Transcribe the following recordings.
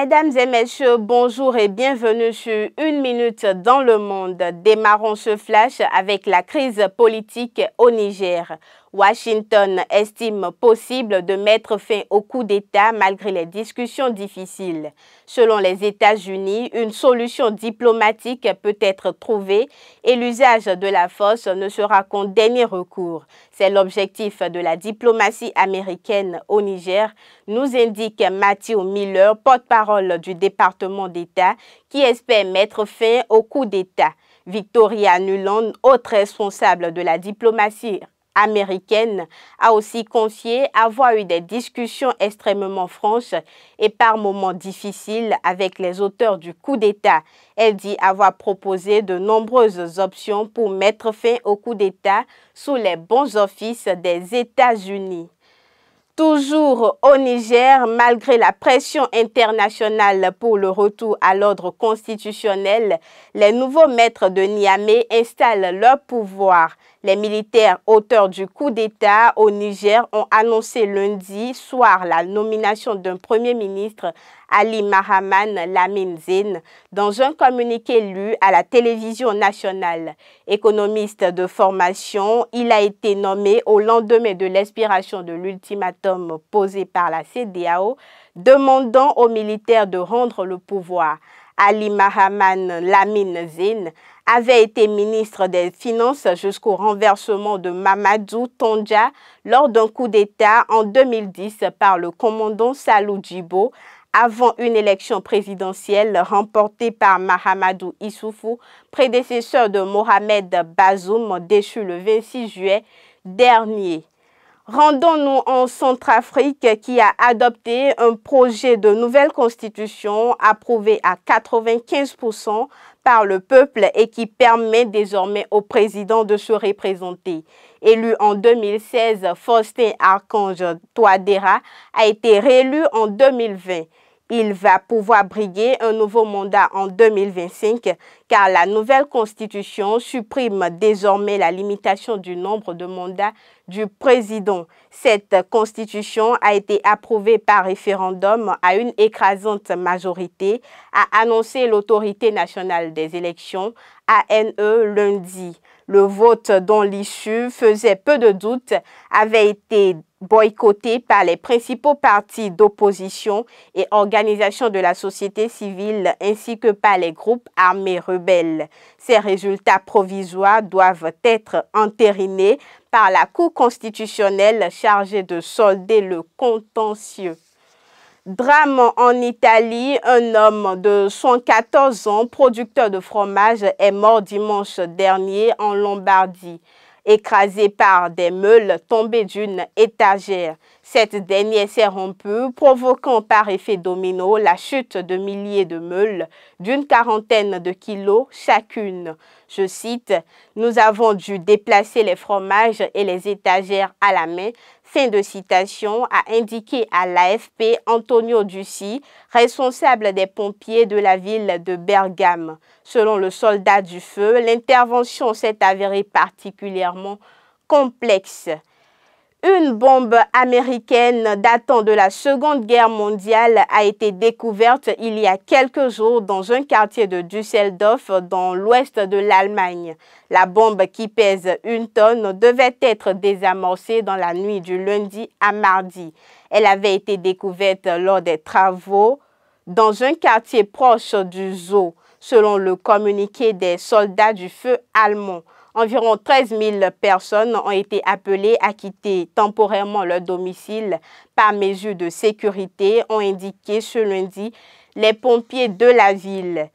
Mesdames et messieurs, bonjour et bienvenue sur Une minute dans le monde. Démarrons ce flash avec la crise politique au Niger. Washington estime possible de mettre fin au coup d'État malgré les discussions difficiles. Selon les États-Unis, une solution diplomatique peut être trouvée et l'usage de la force ne sera qu'un dernier recours. C'est l'objectif de la diplomatie américaine au Niger, nous indique Matthew Miller, porte-parole du département d'État, qui espère mettre fin au coup d'État. Victoria Nuland, autre responsable de la diplomatie américaine a aussi confié avoir eu des discussions extrêmement franches et par moments difficiles avec les auteurs du coup d'État. Elle dit avoir proposé de nombreuses options pour mettre fin au coup d'État sous les bons offices des États-Unis. Toujours au Niger, malgré la pression internationale pour le retour à l'ordre constitutionnel, les nouveaux maîtres de Niamey installent leur pouvoir. Les militaires auteurs du coup d'État au Niger ont annoncé lundi soir la nomination d'un Premier ministre, Ali Mahaman Lamine Zine, dans un communiqué lu à la télévision nationale. Économiste de formation, il a été nommé au lendemain de l'expiration de l'ultimatum posé par la CDAO demandant aux militaires de rendre le pouvoir. Ali Mahaman Lamine Zine avait été ministre des Finances jusqu'au renversement de Mamadou Tondja lors d'un coup d'État en 2010 par le commandant Salou Djibo avant une élection présidentielle remportée par Mahamadou Issoufou, prédécesseur de Mohamed Bazoum, déchu le 26 juillet dernier. Rendons-nous en Centrafrique qui a adopté un projet de nouvelle constitution approuvé à 95% par le peuple et qui permet désormais au président de se représenter. Élu en 2016, Faustin Archange Toadera a été réélu en 2020. Il va pouvoir briguer un nouveau mandat en 2025 car la nouvelle constitution supprime désormais la limitation du nombre de mandats du président. Cette constitution a été approuvée par référendum à une écrasante majorité, a annoncé l'autorité nationale des élections, ANE, lundi. Le vote dont l'issue faisait peu de doute avait été boycotté par les principaux partis d'opposition et organisations de la société civile ainsi que par les groupes armés ces résultats provisoires doivent être entérinés par la Cour constitutionnelle chargée de solder le contentieux. Drame en Italie, un homme de 114 ans, producteur de fromage, est mort dimanche dernier en Lombardie écrasée par des meules tombées d'une étagère. Cette dernière s'est rompue, provoquant par effet domino la chute de milliers de meules d'une quarantaine de kilos chacune. Je cite, Nous avons dû déplacer les fromages et les étagères à la main. Fin de citation a indiqué à l'AFP Antonio Ducci, responsable des pompiers de la ville de Bergame. Selon le soldat du feu, l'intervention s'est avérée particulièrement complexe. Une bombe américaine datant de la Seconde Guerre mondiale a été découverte il y a quelques jours dans un quartier de Düsseldorf dans l'ouest de l'Allemagne. La bombe qui pèse une tonne devait être désamorcée dans la nuit du lundi à mardi. Elle avait été découverte lors des travaux dans un quartier proche du zoo, selon le communiqué des soldats du feu allemand. Environ 13 000 personnes ont été appelées à quitter temporairement leur domicile par mesure de sécurité, ont indiqué ce lundi les pompiers de la ville.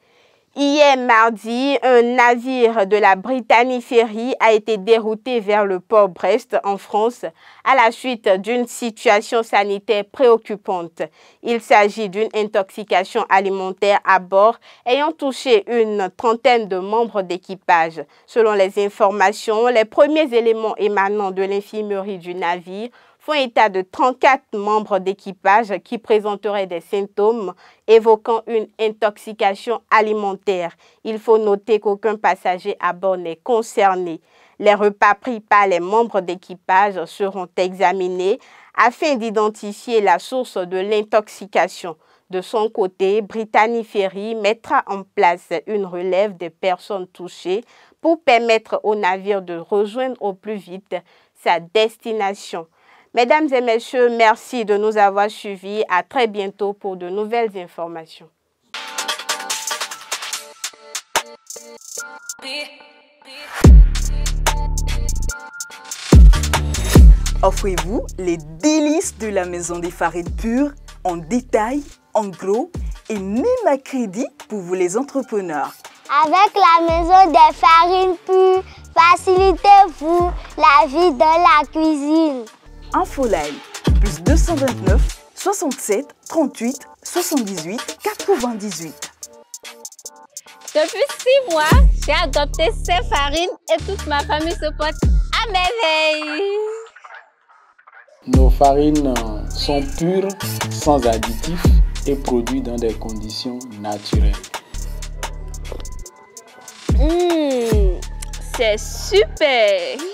Hier mardi, un navire de la Britannicerie Ferry a été dérouté vers le port Brest en France à la suite d'une situation sanitaire préoccupante. Il s'agit d'une intoxication alimentaire à bord ayant touché une trentaine de membres d'équipage. Selon les informations, les premiers éléments émanant de l'infirmerie du navire font état de 34 membres d'équipage qui présenteraient des symptômes évoquant une intoxication alimentaire. Il faut noter qu'aucun passager à bord n'est concerné. Les repas pris par les membres d'équipage seront examinés afin d'identifier la source de l'intoxication. De son côté, Brittany Ferry mettra en place une relève des personnes touchées pour permettre au navire de rejoindre au plus vite sa destination. Mesdames et messieurs, merci de nous avoir suivis. À très bientôt pour de nouvelles informations. Offrez-vous les délices de la maison des farines pures en détail, en gros et même à crédit pour vous les entrepreneurs. Avec la maison des farines pures, facilitez-vous la vie de la cuisine. InfoLive, plus 229 67 38 78 98. Depuis six mois, j'ai adopté ces farines et toute ma famille se porte à merveille. Nos farines sont pures, sans additifs et produites dans des conditions naturelles. Hum, c'est super!